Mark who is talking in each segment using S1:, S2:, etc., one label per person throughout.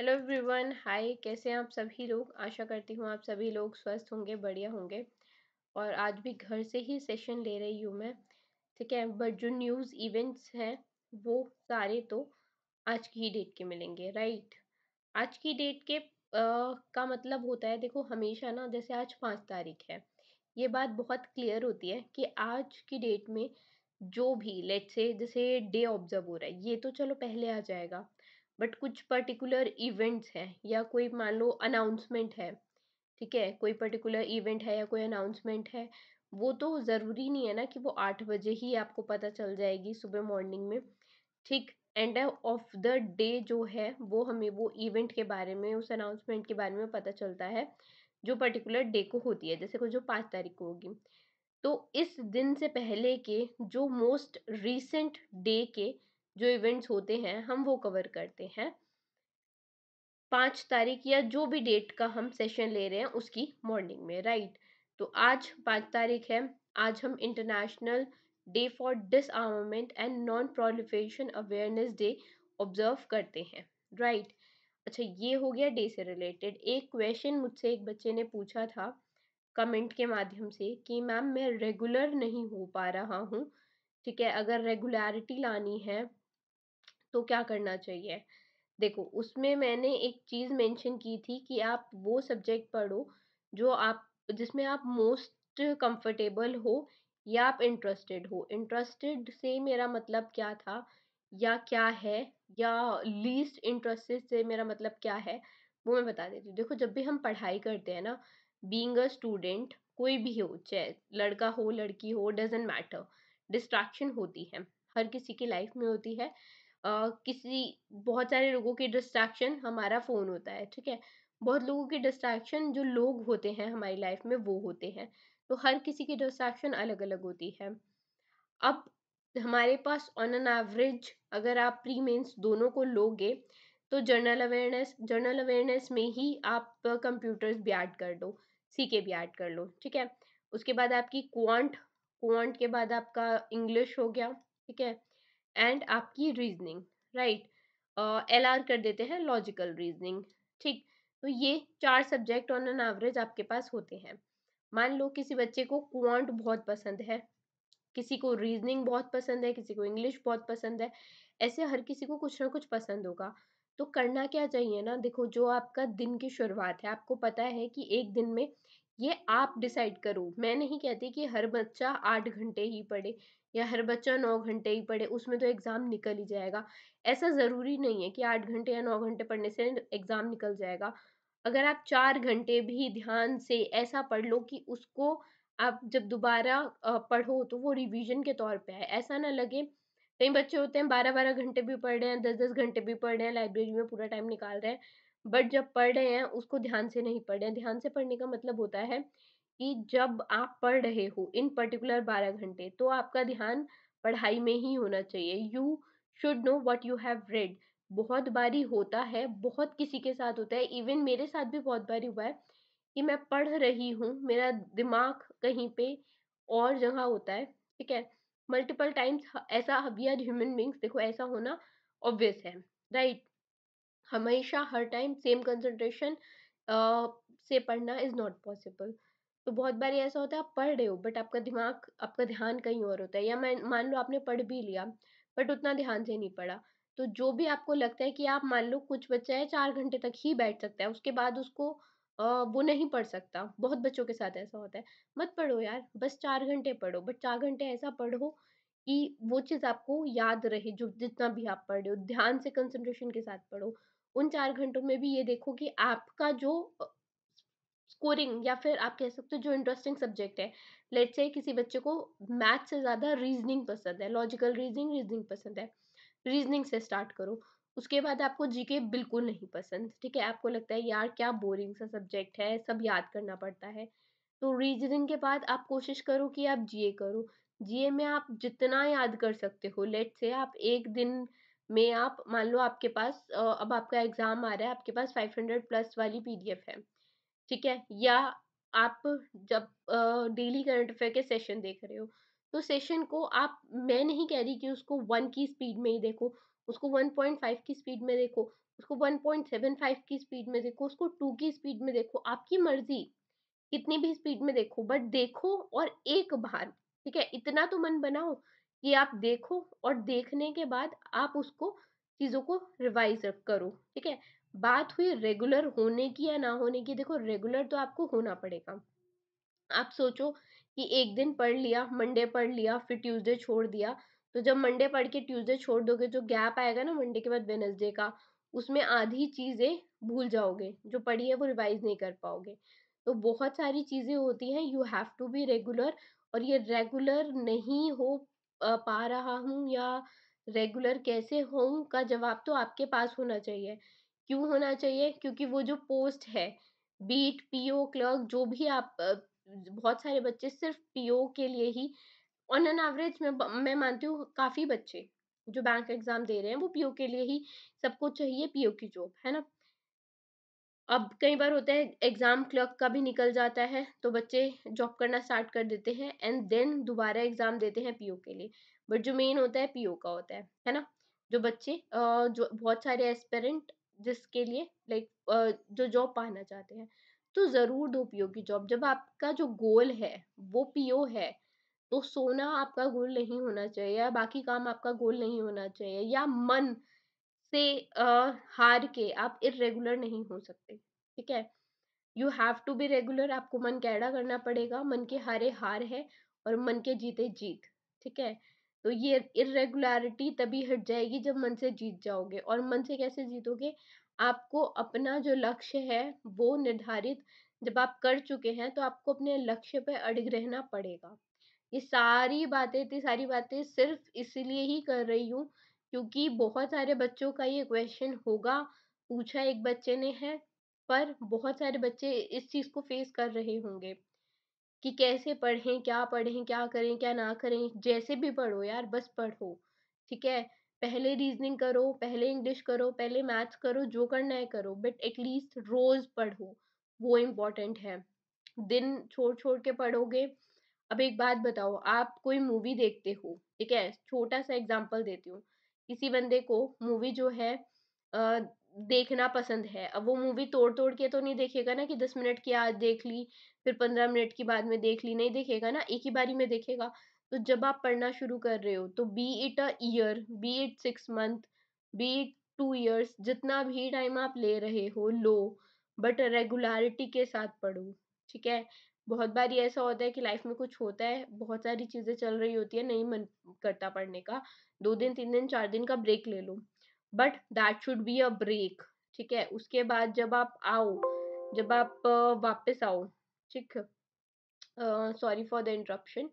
S1: Hello everyone hi कैसे हैं आप सभी लोग आशा करती हूँ आप सभी लोग स्वस्थ होंगे बढ़िया होंगे और आज भी घर से ही सेशन ले रही हूँ मैं ठीक है बट जो न्यूज़ इवेंट्स हैं वो सारे तो आज की ही डेट के मिलेंगे राइट आज की डेट के आ, का मतलब होता है देखो हमेशा ना जैसे आज पाँच तारीख है ये बात बहुत क्लियर होती है कि आज की डेट में जो भी लेट से जैसे डे ऑब्जर्व हो रहा है ये तो चलो पहले आ जाएगा बट कुछ पर्टिकुलर इवेंट्स हैं या कोई मान लो अनाउंसमेंट है ठीक है कोई पर्टिकुलर इवेंट है या कोई अनाउंसमेंट है वो तो ज़रूरी नहीं है ना कि वो आठ बजे ही आपको पता चल जाएगी सुबह मॉर्निंग में ठीक एंड ऑफ द डे जो है वो हमें वो इवेंट के बारे में उस अनाउंसमेंट के बारे में पता चलता है जो पर्टिकुलर डे को होती है जैसे को जो पाँच तारीख को होगी तो इस दिन से पहले के जो मोस्ट रिसेंट डे के जो इवेंट्स होते हैं हम वो कवर करते हैं पाँच तारीख या जो भी डेट का हम सेशन ले रहे हैं उसकी मॉर्निंग में राइट तो आज पाँच तारीख है आज हम international day for disarmament and non proliferation awareness day observe करते हैं राइट अच्छा ये हो गया डे से रिलेटेड एक क्वेश्चन मुझसे एक बच्चे ने पूछा था कमेंट के माध्यम से कि मैम मैं रेगुलर नहीं हो पा रहा हूँ ठीक है अगर रेगुलरिटी लानी है तो क्या करना चाहिए देखो उसमें मैंने एक चीज़ मेंशन की थी कि आप वो सब्जेक्ट पढ़ो जो आप जिसमें आप मोस्ट कंफर्टेबल हो या आप इंटरेस्टेड हो इंटरेस्टेड से मेरा मतलब क्या था या क्या है या लीस्ट इंटरेस्टेड से मेरा मतलब क्या है वो मैं बता देती हूँ देखो जब भी हम पढ़ाई करते हैं ना बींग अ स्टूडेंट कोई भी हो चाहे लड़का हो लड़की हो डजेंट मैटर डिस्ट्रैक्शन होती है हर किसी की लाइफ में होती है किसी बहुत सारे लोगों की डिस्ट्रैक्शन हमारा फ़ोन होता है ठीक है बहुत लोगों के डिस्ट्रैक्शन जो लोग होते हैं हमारी लाइफ में वो होते हैं तो हर किसी की डिस्ट्रैक्शन अलग अलग होती है अब हमारे पास ऑन एन एवरेज अगर आप प्री मेंस दोनों को लोगे तो जर्नल अवेयरनेस जर्नल अवेयरनेस में ही आप कंप्यूटर्स भी ऐड कर दो सी के भी ऐड कर लो ठीक है उसके बाद आपकी क्वांट क्वांट के बाद आपका इंग्लिश हो गया ठीक है एंड आपकी रीजनिंग राइट एल आर कर देते हैं लॉजिकल रीजनिंग ठीक तो ये चार सब्जेक्ट ऑन एन एवरेज आपके पास होते हैं मान लो किसी बच्चे को क्वांट बहुत पसंद है किसी को रीजनिंग बहुत पसंद है किसी को इंग्लिश बहुत पसंद है ऐसे हर किसी को कुछ ना कुछ पसंद होगा तो करना क्या चाहिए ना देखो जो आपका दिन की शुरुआत है आपको पता है कि एक दिन में ये आप डिसाइड करो मैं नहीं कहती कि हर बच्चा आठ घंटे ही पढ़े या हर बच्चा नौ घंटे ही पढ़े उसमें तो एग्ज़ाम निकल ही जाएगा ऐसा ज़रूरी नहीं है कि आठ घंटे या नौ घंटे पढ़ने से एग्ज़ाम निकल जाएगा अगर आप चार घंटे भी ध्यान से ऐसा पढ़ लो कि उसको आप जब दोबारा पढ़ो तो वो रिवीजन के तौर पे आए ऐसा ना लगे कई बच्चे होते हैं बारह बारह घंटे भी पढ़ रहे हैं दस दस घंटे भी पढ़ रहे हैं लाइब्रेरी में पूरा टाइम निकाल रहे हैं बट जब पढ़ रहे हैं उसको ध्यान से नहीं पढ़ रहे हैं ध्यान से पढ़ने का मतलब होता है कि जब आप पढ़ रहे हो इन पर्टिकुलर बारह घंटे तो आपका ध्यान पढ़ाई में ही होना चाहिए you should know what you have read बहुत बारी होता है बहुत किसी के साथ होता है इवन मेरे साथ भी बहुत बारी हुआ है कि मैं पढ़ रही हूँ मेरा दिमाग कहीं पे और जगह होता है ठीक है मल्टीपल टाइम्स ऐसा वी आर ह्यूमन बींग्स देखो ऐसा होना ऑब्वियस है राइट हमेशा हर टाइम सेम कंसंट्रेशन से पढ़ना इज़ नॉट पॉसिबल तो बहुत बार ऐसा होता है आप पढ़ रहे हो बट आपका दिमाग आपका ध्यान कहीं और होता है या मैं मान लो आपने पढ़ भी लिया बट उतना ध्यान से नहीं पढ़ा तो जो भी आपको लगता है कि आप मान लो कुछ बच्चा है चार घंटे तक ही बैठ सकता है उसके बाद उसको आ, वो नहीं पढ़ सकता बहुत बच्चों के साथ ऐसा होता है मत पढ़ो यार बस चार घंटे पढ़ो बट चार घंटे ऐसा पढ़ो कि वो चीज़ आपको याद रहे जो जितना भी आप पढ़ रहे हो ध्यान से कंसंट्रेशन के साथ पढ़ो उन चार घंटों में भी ये देखो कि आपका जो स्कोरिंग या फिर आप कह सकते हो जो इंटरेस्टिंग सब्जेक्ट है लेट्स से किसी बच्चे को मैथ से ज़्यादा रीजनिंग पसंद है लॉजिकल रीजनिंग रीजनिंग पसंद है रीजनिंग से स्टार्ट करो उसके बाद आपको जीके बिल्कुल नहीं पसंद ठीक है आपको लगता है यार क्या बोरिंग सा सब्जेक्ट है सब याद करना पड़ता है तो रीजनिंग के बाद आप कोशिश करो कि आप जीए करो जीए में आप जितना याद कर सकते हो लेट से आप एक दिन में आप मान लो आपके पास अब आपका एग्जाम आ रहा है आपके पास 500 प्लस वाली पीडीएफ है ठीक है या आप जब डेली करंट अफेयर के सेशन देख रहे हो तो सेशन को आप मैं नहीं कह रही कि उसको वन की स्पीड में ही देखो उसको 1.5 की स्पीड में देखो उसको 1.75 की स्पीड में देखो उसको 2 की स्पीड में देखो आपकी मर्जी कितनी भी स्पीड में देखो बट देखो और एक बार ठीक है इतना तो मन बनाओ कि आप देखो और देखने के बाद आप उसको चीज़ों को रिवाइज करो ठीक है बात हुई रेगुलर होने की या ना होने की देखो रेगुलर तो आपको होना पड़ेगा आप सोचो कि एक दिन पढ़ लिया मंडे पढ़ लिया फिर ट्यूसडे छोड़ दिया तो जब मंडे पढ़ के ट्यूसडे छोड़ दोगे जो गैप आएगा ना मंडे के बाद वेनसडे का उसमें आधी चीज़ें भूल जाओगे जो पढ़ी है वो रिवाइज नहीं कर पाओगे तो बहुत सारी चीज़ें होती हैं you have to be regular और ये रेगुलर नहीं हो पा रहा हूँ या रेगुलर कैसे हूँ का जवाब तो आपके पास होना चाहिए। क्यों होना चाहिए? क्योंकि वो जो पोस्ट है, बीट पीओ, क्लर्क जो भी आप बहुत सारे बच्चे सिर्फ़ पीओ के लिए ही ऑन एन एवरेज में मैं मानती हूँ काफ़ी बच्चे जो बैंक एग्ज़ाम दे रहे हैं, वो पीओ के लिए ही सबको चाहिए पीओ की जॉब, है ना? अब कई बार होता है एग्ज़ाम क्लर्क का भी निकल जाता है तो बच्चे जॉब करना स्टार्ट कर देते हैं एंड देन दोबारा एग्ज़ाम देते हैं पीओ के लिए बट जो मेन होता है पीओ का होता है है ना जो बच्चे जो बहुत सारे एस्पेरेंट जिसके लिए लाइक जो जॉब पाना चाहते हैं तो ज़रूर दो पीओ की जॉब जब आपका जो गोल है वो पीओ है तो सोना आपका गोल नहीं होना चाहिए या बाकी काम आपका गोल नहीं होना चाहिए या मन से uh, हार के आप इरेगुलर नहीं हो सकते ठीक है you have to be regular आपको मन कैड़ा करना पड़ेगा मन के हारे हार है और मन के जीते जीत ठीक है तो ये इरेगुलरिटी तभी हट जाएगी जब मन से जीत जाओगे और मन से कैसे जीतोगे आपको अपना जो लक्ष्य है वो निर्धारित जब आप कर चुके हैं तो आपको अपने लक्ष्य पे अड़िग रहना पड़ेगा ये सारी बातें इतनी सारी बातें सिर्फ इसलिए ही कर रही हूँ क्योंकि बहुत सारे बच्चों का ये क्वेश्चन होगा पूछा एक बच्चे ने है पर बहुत सारे बच्चे इस चीज़ को फेस कर रहे होंगे कि कैसे पढ़ें क्या पढ़ें क्या करें क्या ना करें जैसे भी पढ़ो यार बस पढ़ो ठीक है पहले रीजनिंग करो पहले इंग्लिश करो पहले मैथ्स करो जो करना है करो बट एटलीस्ट रोज़ पढ़ो वो इम्पोर्टेंट है दिन छोड़ छोड़ के पढ़ोगे अब एक बात बताओ आप कोई मूवी देखते हो ठीक है छोटा सा एग्जाम्पल देती हूँ किसी बंदे को मूवी जो है आ, देखना पसंद है अब वो मूवी तोड़ तोड़ के तो नहीं देखेगा ना कि दस मिनट की आज देख ली फिर पंद्रह मिनट की बाद में देख ली नहीं देखेगा ना एक ही बारी में देखेगा तो जब आप पढ़ना शुरू कर रहे हो तो be it a year be it six month be it two years जितना भी टाइम आप ले रहे हो लो बट रेगुलरिटी के साथ पढ़ो ठीक है बहुत बार ये ऐसा होता है कि लाइफ में कुछ होता है बहुत सारी चीज़ें चल रही होती है नहीं मन करता पढ़ने का दो दिन तीन दिन चार दिन का ब्रेक ले लो but that should be a break ठीक है उसके बाद जब आप आओ जब आप वापस आओ ठीक सॉरी फॉर द इंटरप्शन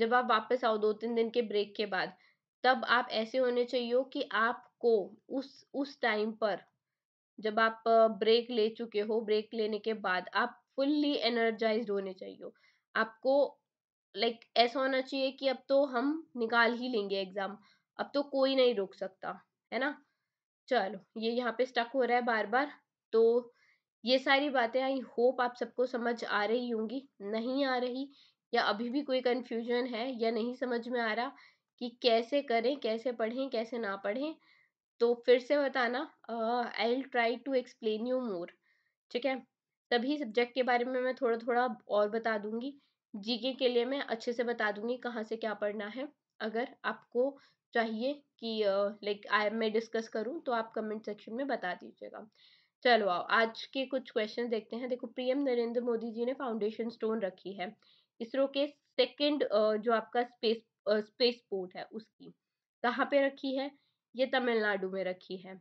S1: जब आप वापस आओ दो तीन दिन के ब्रेक के बाद तब आप ऐसे होने चाहिए हो कि आपको उस उस टाइम पर जब आप ब्रेक ले चुके हो ब्रेक लेने के बाद आप फुल्ली एनर्जाइज होने चाहिए आपको लाइक like, ऐसा होना चाहिए कि अब तो हम निकाल ही लेंगे एग्जाम अब तो कोई नहीं रोक सकता है ना चलो ये यहाँ पे स्टक हो रहा है बार बार तो ये सारी बातें आई होप आप सबको समझ आ रही होंगी नहीं आ रही या अभी भी कोई कंफ्यूजन है या नहीं समझ में आ रहा कि कैसे करें कैसे पढ़ें कैसे ना पढ़ें तो फिर से बताना I will try to explain you more ठीक है तभी सब्जेक्ट के बारे में मैं थोड़ा थोड़ा और बता दूंगी जीके के लिए मैं अच्छे से बता दूंगी कहाँ से क्या पढ़ना है अगर आपको चाहिए कि लाइक आई मैं डिस्कस करूँ तो आप कमेंट सेक्शन में बता दीजिएगा चलो आओ आज के कुछ क्वेश्चन देखते हैं देखो पीएम नरेंद्र मोदी जी ने फाउंडेशन स्टोन रखी है इसरो के सेकेंड जो आपका स्पेस स्पेस पोर्ट है उसकी कहाँ पे रखी है ये तमिलनाडु में रखी है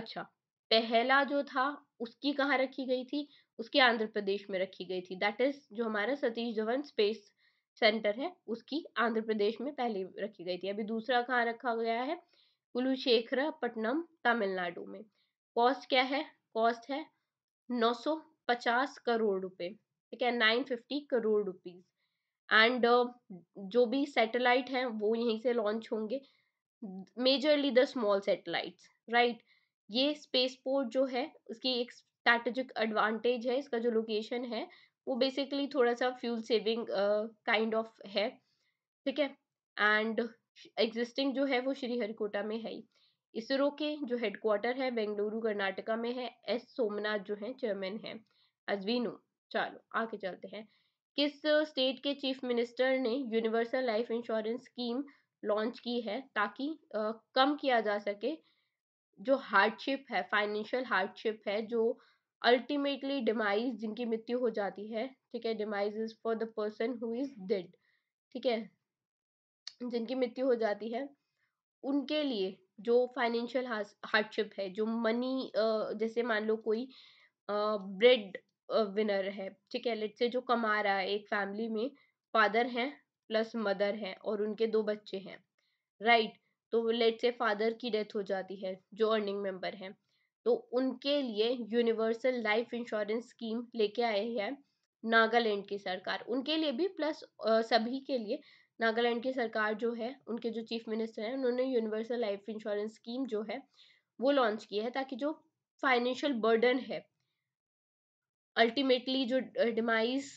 S1: अच्छा पहला जो था उसकी कहाँ रखी गई थी उसकी आंध्र प्रदेश में रखी गई थी दैट इज जो हमारा सतीश धवन स्पेस सेंटर है उसकी आंध्र प्रदेश में पहले रखी गई थी अभी दूसरा कहाँ रखा गया है कुलुशेखर पटनम तमिलनाडु में कॉस्ट क्या है कॉस्ट है 950 करोड़ रुपए ठीक है 950 करोड़ रुपीज एंड uh, जो भी सैटेलाइट हैं वो यहीं से लॉन्च होंगे majorly the small satellites right ये स्पेस पोर्ट जो है उसकी एक स्ट्रैटेजिक एडवांटेज है इसका जो लोकेशन है वो बेसिकली थोड़ा सा फ्यूल सेविंग काइंड ऑफ है ठीक है एंड एग्जिस्टिंग जो है वो श्रीहरिकोटा में है ही इसरो के जो हेडक्वार्टर है बेंगलुरु कर्नाटका में है एस सोमनाथ जो है चेयरमैन है अजवीनो चलो आगे चलते हैं किस स्टेट के चीफ मिनिस्टर ने universal life insurance scheme launch की है ताकि uh, कम किया जा सके जो हार्डशिप है फाइनेंशियल हार्डशिप है जो अल्टीमेटली डिमाइज जिनकी मृत्यु हो जाती है ठीक है demise is for the person who is dead ठीक है जिनकी मृत्यु हो जाती है उनके लिए जो फाइनेंशियल हार्डशिप है जो मनी जैसे मान लो कोई ब्रेड विनर है ठीक है लेट से जो कमा रहा है एक फैमिली में फादर हैं प्लस मदर हैं और उनके दो बच्चे हैं राइट right? तो लेट से फादर की डेथ हो जाती है जो अर्निंग मेंबर है तो उनके लिए यूनिवर्सल लाइफ इंश्योरेंस स्कीम लेके आई है नागालैंड की सरकार उनके लिए भी प्लस सभी के लिए नागालैंड की सरकार जो है उनके जो चीफ मिनिस्टर हैं उन्होंने यूनिवर्सल लाइफ इंश्योरेंस स्कीम जो है वो लॉन्च की है ताकि जो फाइनेंशियल बर्डन है अल्टीमेटली जो डिमाइस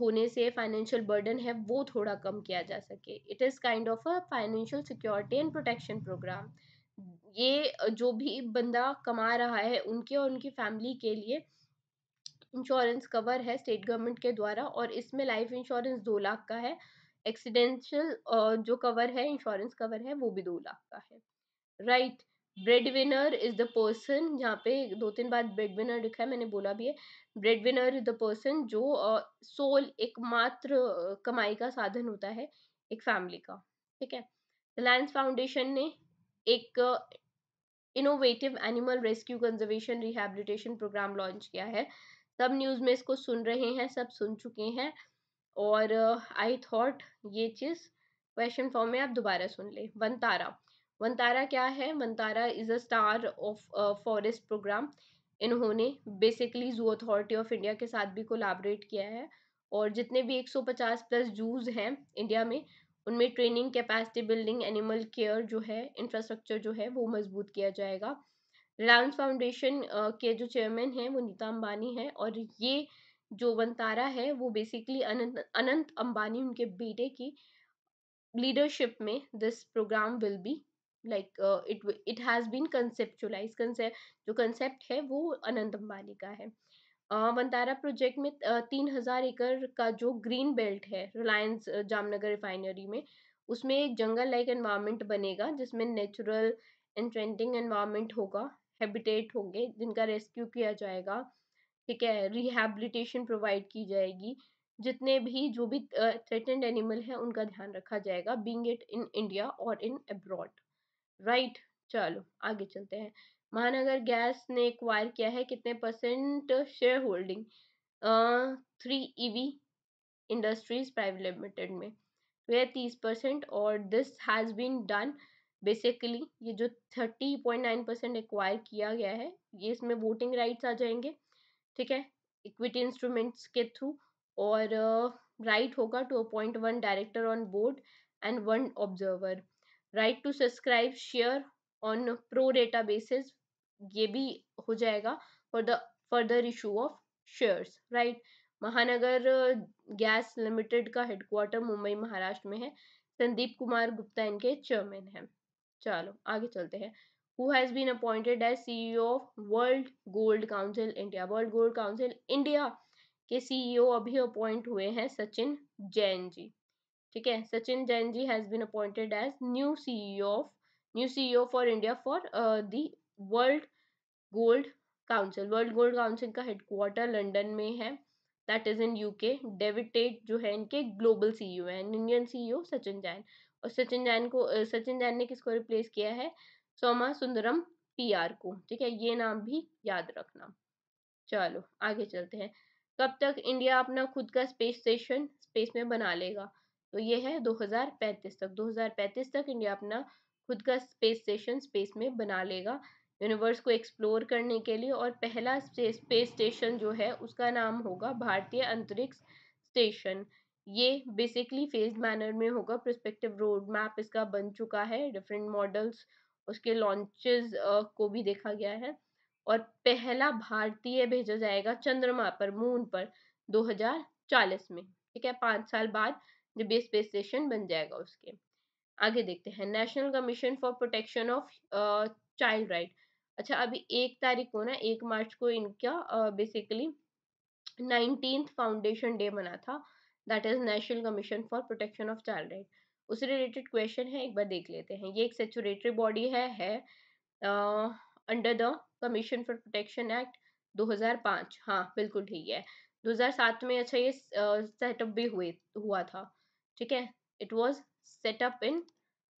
S1: होने से फाइनेंशियल बर्डन है वो थोड़ा कम किया जा सके it is kind of a financial security and protection program ये जो भी बंदा कमा रहा है उनके और उनकी फैमिली के लिए इंश्योरेंस कवर है स्टेट गवर्नमेंट के द्वारा और इसमें लाइफ इंश्योरेंस दो लाख का है एक्सीडेंशियल जो कवर है इंश्योरेंस कवर है वो भी दो लाख का है right breadwinner is the person जहाँ पे दो तीन बार ब्रेड विनर लिखा है मैंने बोला भी है breadwinner is the person जो सोल एकमात्र कमाई का साधन होता है एक फैमिली का ठीक है रिलायंस फाउंडेशन ने एक innovative animal rescue conservation rehabilitation program launch किया है सब न्यूज़ में इसको सुन रहे हैं सब सुन चुके हैं और आई थॉट ये चीज़ क्वेश्चन फॉर्म में आप दोबारा सुन लें वनतारा वनतारा क्या है Vantara is a star of forest program इन्होंने basically zoo authority of India के साथ भी कोलाबरेट किया है और जितने भी 150 प्लस जूज हैं इंडिया में उनमें training capacity building animal care जो है इंफ्रास्ट्रक्चर जो है वो मजबूत किया जाएगा रिलायंस फाउंडेशन के जो चेयरमैन हैं वो नीता अंबानी है और ये जो वंतारा है वो बेसिकली अनंत अनंत अंबानी उनके बेटे की लीडरशिप में this program will be like it it has been conceptualize concept जो कंसेप्ट है वो अनंत अंबानी का है वंतारा प्रोजेक्ट में तीन हजार एकड़ का जो ग्रीन बेल्ट है रिलायंस जामनगर रिफाइनरी में उसमें एक जंगल लाइक एनवायरनमेंट बनेगा जिसमें नेचुरल एंट्रेंटिंग एनवायरनमेंट होगा हैबिटेट होंगे जिनका रेस्क्यू किया जाएगा ठीक है रिहैबिलिटेशन प्रोवाइड की जाएगी जितने भी जो भी थ्रेटेंड एनिमल है उनका ध्यान रखा जाएगा बींग इट इन इंडिया और इन अब्रॉड राइट चलो आगे चलते हैं महानगर गैस ने एक्वायर किया है कितने percent share holding three EV industries private limited में वे तो तीस परसेंट और this has been done basically ये जो thirty point nine percent acquire किया गया है ये इसमें वोटिंग राइट्स आ जाएंगे ठीक है इक्विटी इंस्ट्रूमेंट्स के थ्रू और राइट uh, होगा to appoint one director on board and one observer right to subscribe share on pro rata basis ये भी हो जाएगा for the further issue of shares right Mahanagar gas limited का headquarter Mumbai Maharashtra में है संदीप कुमार गुप्ता इनके चेयरमैन हैं चलो आगे चलते हैं who has been appointed as CEO of World Gold Council India World Gold Council India के सीईओ e अभी अपॉइंट हुए हैं सचिन जैन जी ठीक है Sachin Jain ji has been appointed as new CEO of new CEO for India for the World Gold Council World Gold Council का headquarter London में है that is in UK David Tate जो है इनके ग्लोबल सीईओ e हैं Indian CEO e Sachin Jain और सचिन जैन को सचिन जैन ने किसको रिप्लेस किया है सोमा सुंदरम पीआर को ठीक है ये नाम भी याद रखना चलो आगे चलते हैं कब तक इंडिया अपना खुद का स्पेस स्टेशन स्पेस में बना लेगा तो ये है 2035 तक 2035 तक इंडिया अपना खुद का स्पेस स्टेशन स्पेस में बना लेगा यूनिवर्स को एक्सप्लोर करने के लिए और पहला स्पेस स्टेशन जो है उसका नाम होगा भारतीय अंतरिक्ष स्टेशन ये बेसिकली फेज मैनर में होगा प्रस्पेक्टिव रोड मैप इसका बन चुका है डिफरेंट मॉडल्स उसके लॉन्चेस को भी देखा गया है और पहला भारतीय भेजा जाएगा चंद्रमा पर मून पर 2040 में ठीक है पाँच साल बाद जब ये स्पेस स्टेशन बन जाएगा उसके आगे देखते हैं National Commission for Protection of Child Right अच्छा अभी एक तारीख को ना एक मार्च को इनका बेसिकली नाइनटीन फाउंडेशन डे मना था that is National Commission for Protection of Child Right उससे रिलेटेड क्वेश्चन है एक बार देख लेते हैं ये एक सेचुरेटरी बॉडी है है under the Commission for Protection Act 2005 हाँ बिल्कुल ठीक है 2007 में अच्छा ये सेटअप भी हुए हुआ था ठीक है इट वाज सेटअप इन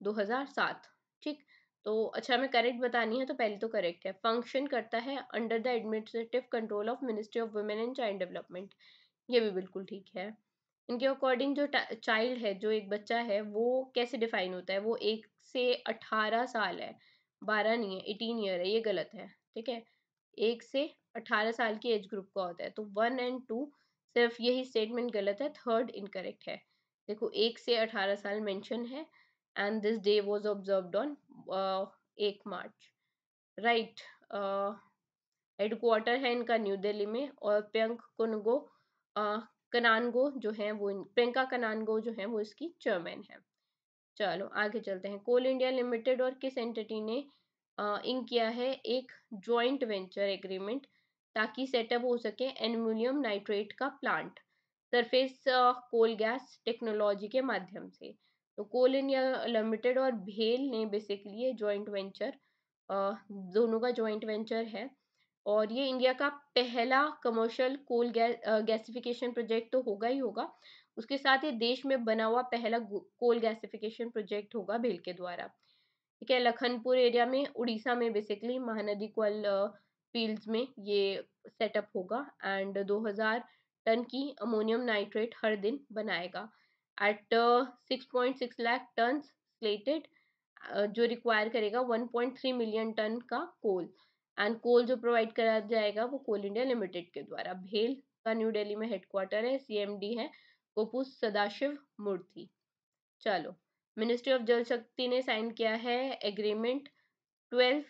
S1: 2007 ठीक तो अच्छा हमें करेक्ट बतानी है तो पहले तो करेक्ट है फंक्शन करता है under the administrative control of Ministry of Women and Child Development ये भी बिल्कुल ठीक है इनके अकॉर्डिंग जो चाइल्ड है जो एक बच्चा है वो कैसे डिफाइन होता है वो एक से अठारह साल है बारह नहीं है एटीन ईयर है ये गलत है ठीक है एक से अठारह साल की एज ग्रुप का होता है तो वन एंड टू सिर्फ यही स्टेटमेंट गलत है थर्ड इनकरेक्ट है देखो एक से अठारह साल मेंशन है and this day was observed on uh, March. Right. Uh, headquarter है इनका न्यू दिल्ली में और प्रियंक कुनगो कनानगो जो है वो प्रियंका कनानगो जो है वो इसकी चेयरमैन है चलो आगे चलते हैं कोल इंडिया लिमिटेड और किस एंटिटी ने इन uh, किया है एक जॉइंट वेंचर एग्रीमेंट ताकि सेटअप हो सके एनमोनियम नाइट्रेट का plant surface coal gas technology के माध्यम से तो कोल इंडिया लिमिटेड और भेल ने बेसिकली ये जॉइंट वेंचर दोनों का जॉइंट वेंचर है और ये इंडिया का पहला कमर्शियल कोल गैसिफिकेशन प्रोजेक्ट तो होगा ही होगा उसके साथ ही देश में बना हुआ पहला कोल गैसिफिकेशन प्रोजेक्ट होगा भेल के द्वारा ठीक है लखनपुर एरिया में उड़ीसा में बेसिकली महानदी कोल फील्ड्स में ये सेटअप होगा एंड 2000 टन की अमोनियम नाइट्रेट हर दिन बनाएगा at 6.6 लाख टन स्लेटेड जो रिक्वायर करेगा 1.3 मिलियन टन का कोल एंड कोल जो प्रोवाइड करा जाएगा वो कोल इंडिया लिमिटेड के द्वारा भेल का न्यू दिल्ली में हेडक्वार्टर है सीएमडी है गोपू सदाशिव मूर्ति चलो मिनिस्ट्री ऑफ जल शक्ति ने साइन किया है agreement twelve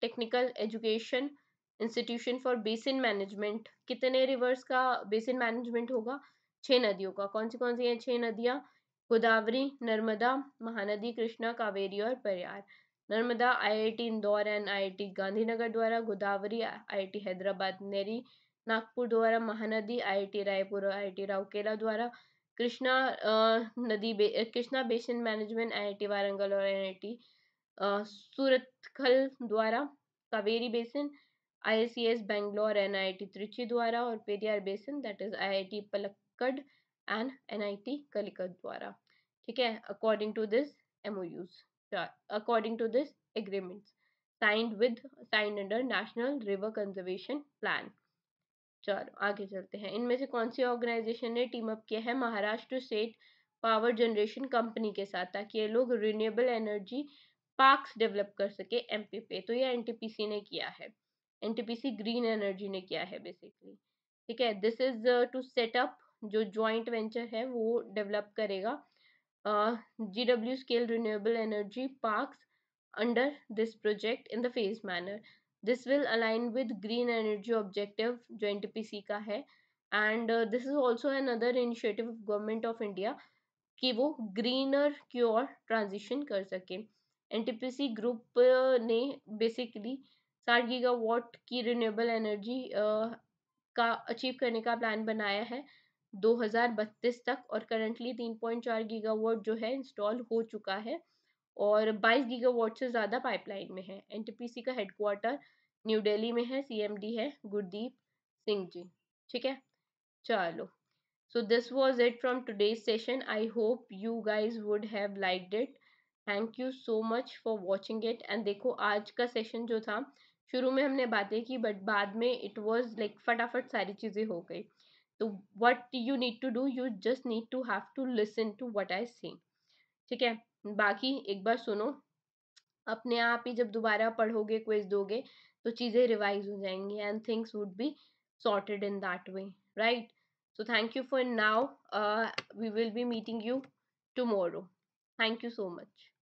S1: technical education institution for basin management कितने रिवर्स का बेसिन मैनेजमेंट होगा छह नदियों का कौन सी कौन सी है छह नदियां गोदावरी नर्मदा महानदी कृष्णा कावेरी और Prayag Narmada IIT Indore and IIT Gandhinagar द्वारा गोदावरी आईआईटी हैदराबाद नेरी नागपुर द्वारा महानदी आईआईटी रायपुर और टी राउकेला द्वारा कृष्णा नदी बे, Krishna basin management IIT Warangal और एनआईटी सूरतखल द्वारा Kaveri basin IISc Bangalore T Trichy द्वारा और Periyar basin that is IIT Palakkad and NIT Calicut द्वारा ठीक है according to this MoUs according to this agreements signed with signed under National River Conservation Plan चलो आगे चलते हैं इनमें से कौन सी ऑर्गेनाइजेशन ने टीम अप किया है Maharashtra state power generation company के साथ ताकि ये लोग रिन्यूएबल एनर्जी पार्क्स डेवलप कर सके एमपी पे तो ये एनटीपीसी ने किया है एनटीपीसी ग्रीन एनर्जी ने किया है बेसिकली ठीक है this is to set up जो ज्वाइंट वेंचर है वो डेवलप करेगा G W scale renewable energy park under this project in the phase manner this will align with green energy objective T P C का है and this is also another initiative government of India कि वो greener cure transition कर सके N T P C group ने basically साठ gigawatt की renewable energy uh, का अचीव करने का प्लान बनाया है 2032 तक और करंटली 3.4 गीगावाट जो है इंस्टॉल हो चुका है और 22 गीगावाट से ज़्यादा पाइपलाइन में है एनटीपीसी का हेडक्वार्टर न्यू दिल्ली में है सीएमडी है गुरदीप सिंह जी ठीक है चलो so this was it from today session I hope you guys would have liked it thank you so much for watching it and देखो आज का सेशन जो था शुरू में हमने बातें की बट बाद में इट वॉज़ लाइक फटाफट सारी चीज़ें हो गई तो what you need to do you just need to have to listen to what I see ठीक है बाकी एक बार सुनो अपने आप ही जब दोबारा पढ़ोगे क्विज दोगे तो चीज़ें रिवाइज हो जाएंगी and things would be sorted in that way right so thank you for now we will be meeting you tomorrow thank you so much